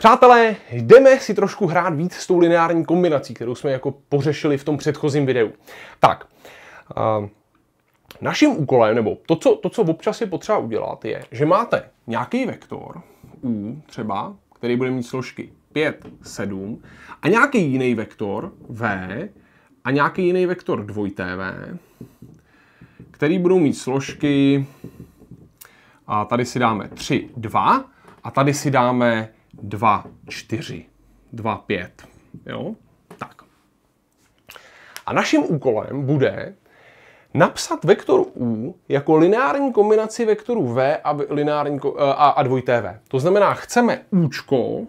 Přátelé, jdeme si trošku hrát víc s tou lineární kombinací, kterou jsme jako pořešili v tom předchozím videu. Tak, naším úkolem, nebo to co, to, co občas je potřeba udělat, je, že máte nějaký vektor, U třeba, který bude mít složky 5, 7 a nějaký jiný vektor V a nějaký jiný vektor dvojité V, který budou mít složky a tady si dáme 3, 2 a tady si dáme 2, 4, 2, 5. Jo? Tak. A naším úkolem bude napsat vektor u jako lineární kombinaci vektorů v a, lineární, eh, a, a dvojité v. To znamená, chceme učko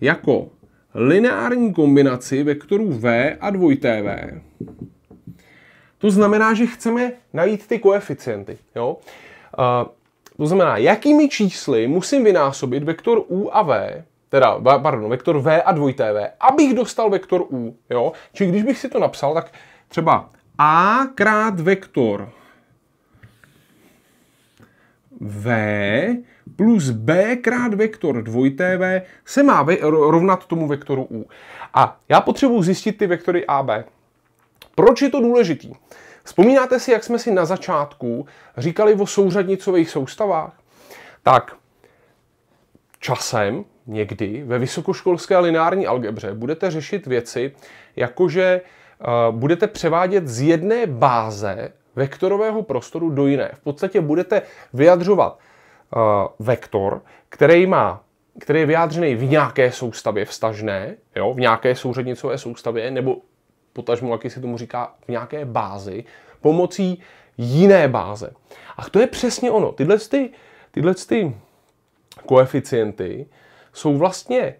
jako lineární kombinaci vektorů v a dvojité v. To znamená, že chceme najít ty koeficienty. Jo? Eh, to znamená, jakými čísly musím vynásobit vektor U a V, teda, pardon, vektor V a dvojité V, abych dostal vektor U, jo? Čili když bych si to napsal, tak třeba A krát vektor V plus B krát vektor dvojité V se má rovnat tomu vektoru U. A já potřebuji zjistit ty vektory AB. Proč je to důležitý? Vzpomínáte si, jak jsme si na začátku říkali o souřadnicových soustavách? Tak časem někdy ve vysokoškolské lineární algebře budete řešit věci, jakože eh, budete převádět z jedné báze vektorového prostoru do jiné. V podstatě budete vyjadřovat eh, vektor, který má který je vyjádřený v nějaké soustavě vstažné, jo, v nějaké souřadnicové soustavě, nebo potažmo, jaký se tomu říká, v nějaké bázi, pomocí jiné báze. A to je přesně ono. Tyhle, ty, tyhle ty koeficienty jsou vlastně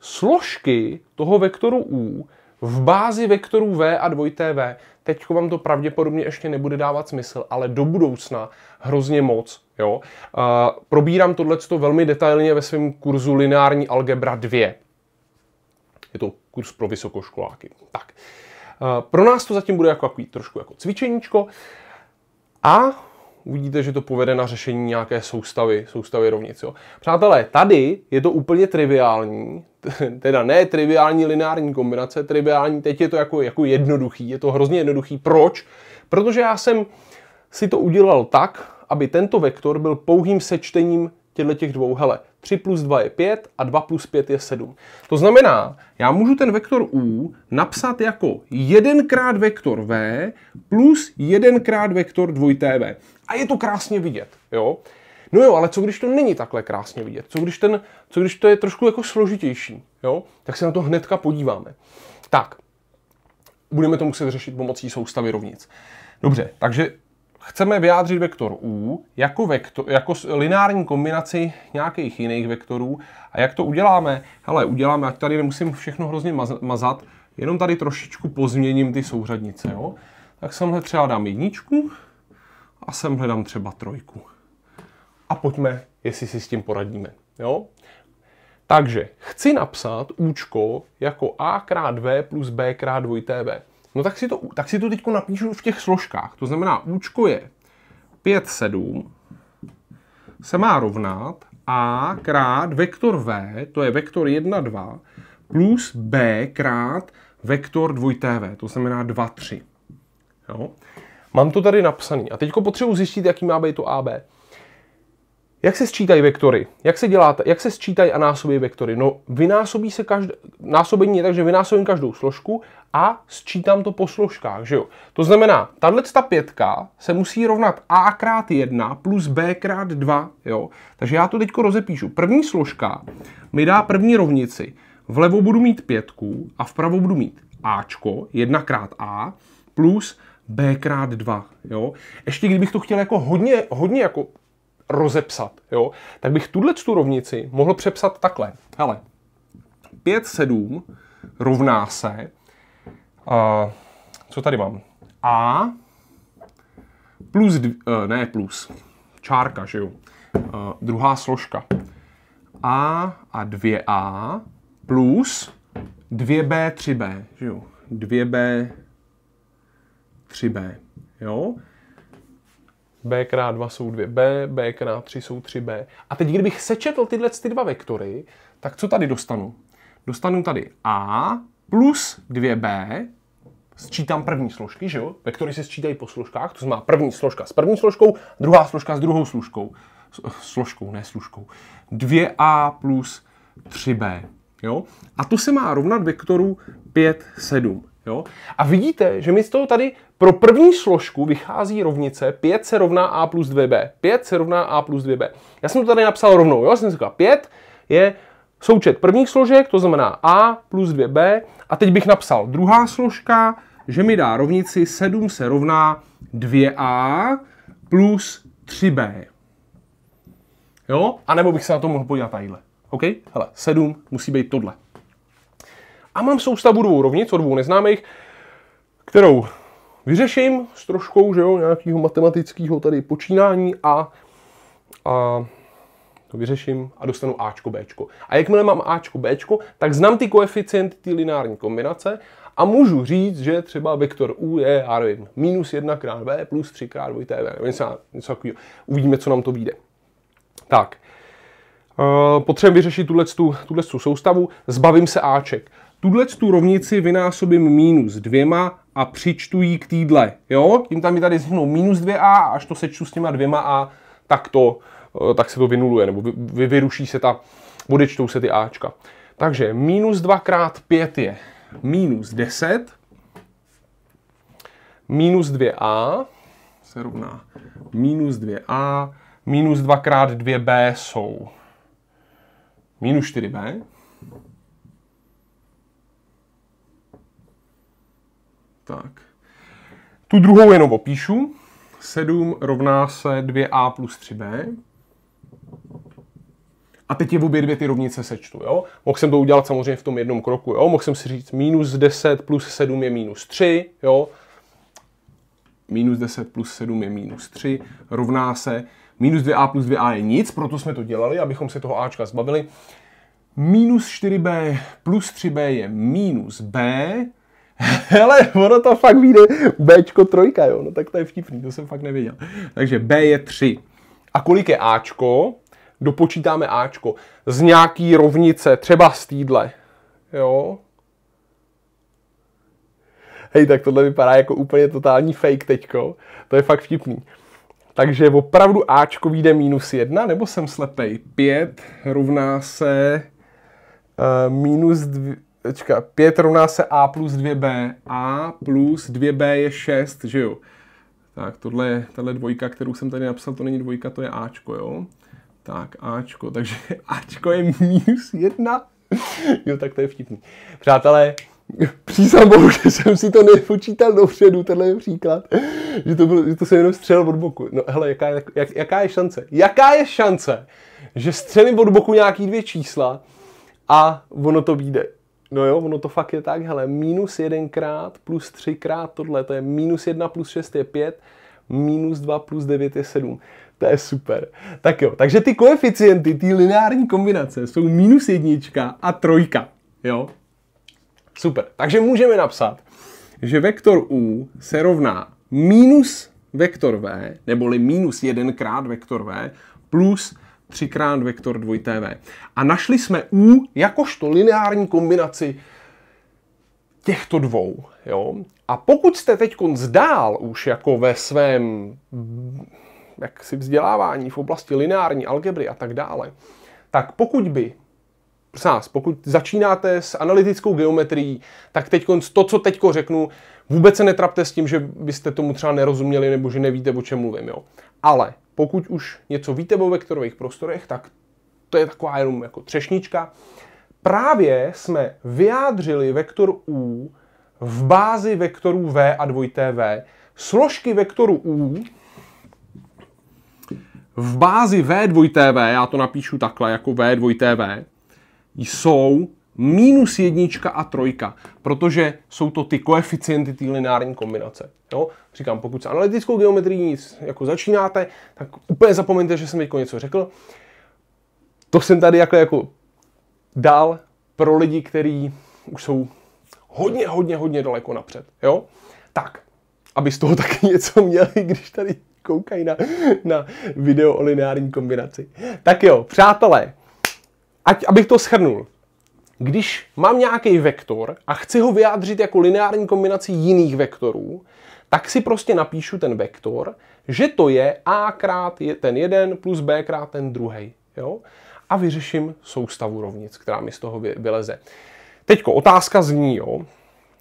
složky toho vektoru U v bázi vektorů V a dvojité v Teď vám to pravděpodobně ještě nebude dávat smysl, ale do budoucna hrozně moc. Jo? A probírám tohleto velmi detailně ve svém kurzu Lineární algebra 2. Je to kurz pro vysokoškoláky. Tak. Uh, pro nás to zatím bude jako takový trošku jako cvičeníčko a uvidíte, že to povede na řešení nějaké soustavy, soustavy rovnic. Jo. Přátelé, tady je to úplně triviální, teda ne triviální lineární kombinace, triviální, teď je to jako, jako jednoduchý, je to hrozně jednoduchý. Proč? Protože já jsem si to udělal tak, aby tento vektor byl pouhým sečtením těchto těch dvou. Hele, 3 plus 2 je 5 a 2 plus 5 je 7. To znamená, já můžu ten vektor U napsat jako 1 krát vektor V plus 1 krát vektor 2TV. A je to krásně vidět, jo? No jo, ale co když to není takhle krásně vidět? Co když, ten, co když to je trošku jako složitější, jo? Tak se na to hnedka podíváme. Tak, budeme to muset řešit pomocí soustavy rovnic. Dobře, takže chceme vyjádřit vektor u jako, vektor, jako lineární kombinaci nějakých jiných vektorů. A jak to uděláme? Hele, uděláme, ať tady nemusím všechno hrozně mazat, jenom tady trošičku pozměním ty souřadnice. Jo? Tak semhle třeba dám jedničku a semhle dám třeba trojku. A pojďme, jestli si s tím poradíme. Jo? Takže chci napsat účko jako a krát v plus b krát 2tv. No tak si to, tak si to teď napíšu v těch složkách. To znamená, účko je 5, 7, se má rovnat a krát vektor v, to je vektor 1, 2, plus b krát vektor 2tv, to znamená 2, 3. Jo? Mám to tady napsané. A teď potřebuji zjistit, jaký má být to AB. Jak se sčítají vektory? Jak se, dělá, jak se sčítají a násobí vektory? No, vynásobí se každé, násobení je tak, že vynásobím každou složku a sčítám to po složkách, že jo? To znamená, tahle ta pětka se musí rovnat a krát 1 plus b krát 2, jo? Takže já to teďko rozepíšu. První složka mi dá první rovnici. Vlevo budu mít pětku a vpravo budu mít ačko, 1 krát a, plus b krát 2, jo? Ještě kdybych to chtěl jako hodně, hodně jako rozepsat, jo, tak bych tuhle tu rovnici mohl přepsat takhle. Hele, 5, 7 rovná se, uh, co tady mám, a plus, dv, uh, ne plus, čárka, že jo, uh, druhá složka, a a 2a plus 2b, 3b, že jo, 2b, 3b, jo, b krát 2 jsou 2b, b krát 3 jsou 3b. A teď, kdybych sečetl tyhle ty dva vektory, tak co tady dostanu? Dostanu tady a plus 2b, sčítám první složky, že jo? Vektory se sčítají po složkách, to znamená první složka s první složkou, druhá složka s druhou složkou. Eh, složkou, ne složkou. 2a plus 3b. Jo? A to se má rovnat vektoru 5, 7. Jo? A vidíte, že mi z toho tady pro první složku vychází rovnice 5 se rovná a plus 2b. 5 se rovná a plus 2b. Já jsem to tady napsal rovnou, jo? Já jsem říkal 5 je součet prvních složek, to znamená a plus 2b. A teď bych napsal druhá složka, že mi dá rovnici 7 se rovná 2a plus 3b. Jo? A nebo bych se na to mohl podívat tadyhle. OK? Hele, 7 musí být tohle. A mám soustavu dvou rovnic od dvou neznámých, kterou vyřeším s troškou že jo, nějakého matematického tady počínání a, a to vyřeším a dostanu Ačko, Bčko. A jakmile mám Ačko, Bčko, tak znám ty koeficienty, ty lineární kombinace a můžu říct, že třeba vektor U je, já nevím, minus 1 krát B plus 3 krát 2 TV, něco, něco takového. Uvidíme, co nám to vyjde. Tak, eh, potřebujeme vyřešit tuhle, tuhle soustavu, zbavím se Aček tuhle tu rovnici vynásobím minus dvěma a přičtu ji k týdle. Jo? Tím tam mi tady zhnou minus dvě a až to sečtu s těma dvěma a tak to, eh, tak se to vynuluje, nebo vy, vy, vyruší se ta, odečtou se ty Ačka. Takže minus 2 krát 5 je minus 10, minus 2a se rovná minus 2a, minus 2 krát 2b jsou minus 4b, Tak. Tu druhou jenom opíšu. 7 rovná se 2a plus 3b. A teď je v obě dvě ty rovnice sečtu. Jo? Mohl jsem to udělat samozřejmě v tom jednom kroku. Jo? Mohl jsem si říct minus 10 plus 7 je minus 3. Jo? Minus 10 plus 7 je minus 3. Rovná se minus 2a plus 2a je nic, proto jsme to dělali, abychom se toho ačka zbavili. Minus 4b plus 3b je minus b Hele, ono to fakt vyjde B trojka, jo. No tak to je vtipný, to jsem fakt nevěděl. Takže B je 3. A kolik je Ačko? Dopočítáme Ačko z nějaký rovnice, třeba z týdle. Jo, hej, tak tohle vypadá jako úplně totální fake teďko. To je fakt vtipný. Takže opravdu Ačko vyjde minus jedna, nebo jsem slepej? Pět rovná se uh, minus dvě, Počka, 5 rovná se A plus 2B. A plus 2B je 6, že jo? Tak tohle je tohle dvojka, kterou jsem tady napsal, to není dvojka, to je Ačko, jo? Tak, Ačko, takže Ačko je minus 1. jo, tak to je vtipný. Přátelé, Přísám bohu, že jsem si to nepočítal dopředu, tenhle je příklad, že to, bylo, že to jsem jenom střelil od boku. No hele, jaká, jak, jaká je šance? Jaká je šance, že střelím od boku nějaký dvě čísla a ono to vyjde? No jo, ono to fakt je tak, hele, minus jedenkrát plus třikrát tohle, to je minus jedna plus šest je pět, minus dva plus devět je sedm. To je super. Tak jo, takže ty koeficienty, ty lineární kombinace jsou minus jednička a trojka, jo. Super, takže můžeme napsat, že vektor u se rovná minus vektor v, neboli minus jedenkrát vektor v, plus třikrát vektor 2 TV. A našli jsme U jakožto lineární kombinaci těchto dvou. Jo? A pokud jste teď zdál už jako ve svém jak si vzdělávání v oblasti lineární algebry a tak dále, tak pokud by nás, pokud začínáte s analytickou geometrií, tak teď to, co teď řeknu, vůbec se netrapte s tím, že byste tomu třeba nerozuměli nebo že nevíte, o čem mluvím. Jo? Ale pokud už něco víte o vektorových prostorech, tak to je taková jenom jako třešnička. Právě jsme vyjádřili vektor U v bázi vektorů V a dvojité v Složky vektoru U v bázi v dvojité tv já to napíšu takhle jako v dvojité tv jsou minus jednička a trojka, protože jsou to ty koeficienty té lineární kombinace. Jo? Říkám, pokud s analytickou geometrií nic jako začínáte, tak úplně zapomeňte, že jsem teď něco řekl. To jsem tady jako, jako dal pro lidi, kteří už jsou hodně, hodně, hodně daleko napřed. Jo? Tak, aby z toho taky něco měli, když tady koukají na, na video o lineární kombinaci. Tak jo, přátelé, ať, abych to shrnul když mám nějaký vektor a chci ho vyjádřit jako lineární kombinaci jiných vektorů, tak si prostě napíšu ten vektor, že to je a krát ten jeden plus b krát ten druhý. Jo? A vyřeším soustavu rovnic, která mi z toho vyleze. Teď otázka zní, jo?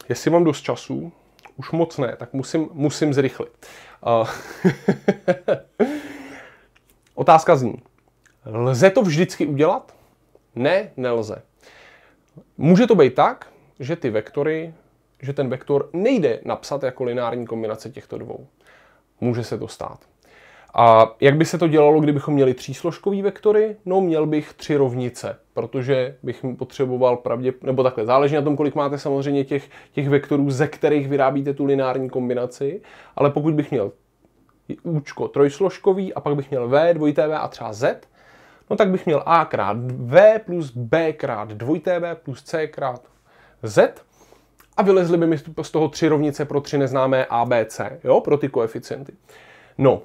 jestli mám dost času, už moc ne, tak musím, musím zrychlit. Uh, otázka zní, lze to vždycky udělat? Ne, nelze. Může to být tak, že ty vektory, že ten vektor nejde napsat jako lineární kombinace těchto dvou. Může se to stát. A jak by se to dělalo, kdybychom měli třísložkový vektory? No, měl bych tři rovnice, protože bych potřeboval pravdě, nebo takhle, záleží na tom, kolik máte samozřejmě těch, těch vektorů, ze kterých vyrábíte tu lineární kombinaci, ale pokud bych měl účko trojsložkový a pak bych měl V, dvojité V a třeba Z, no tak bych měl A krát V plus B krát 2TB plus C krát Z a vylezly by mi z toho tři rovnice pro tři neznámé A, B, C, jo, pro ty koeficienty. No,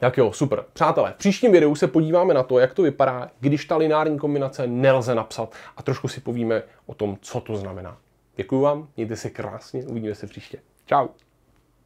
tak jo, super. Přátelé, v příštím videu se podíváme na to, jak to vypadá, když ta lineární kombinace nelze napsat a trošku si povíme o tom, co to znamená. Děkuji vám, mějte se krásně, uvidíme se příště. Ciao.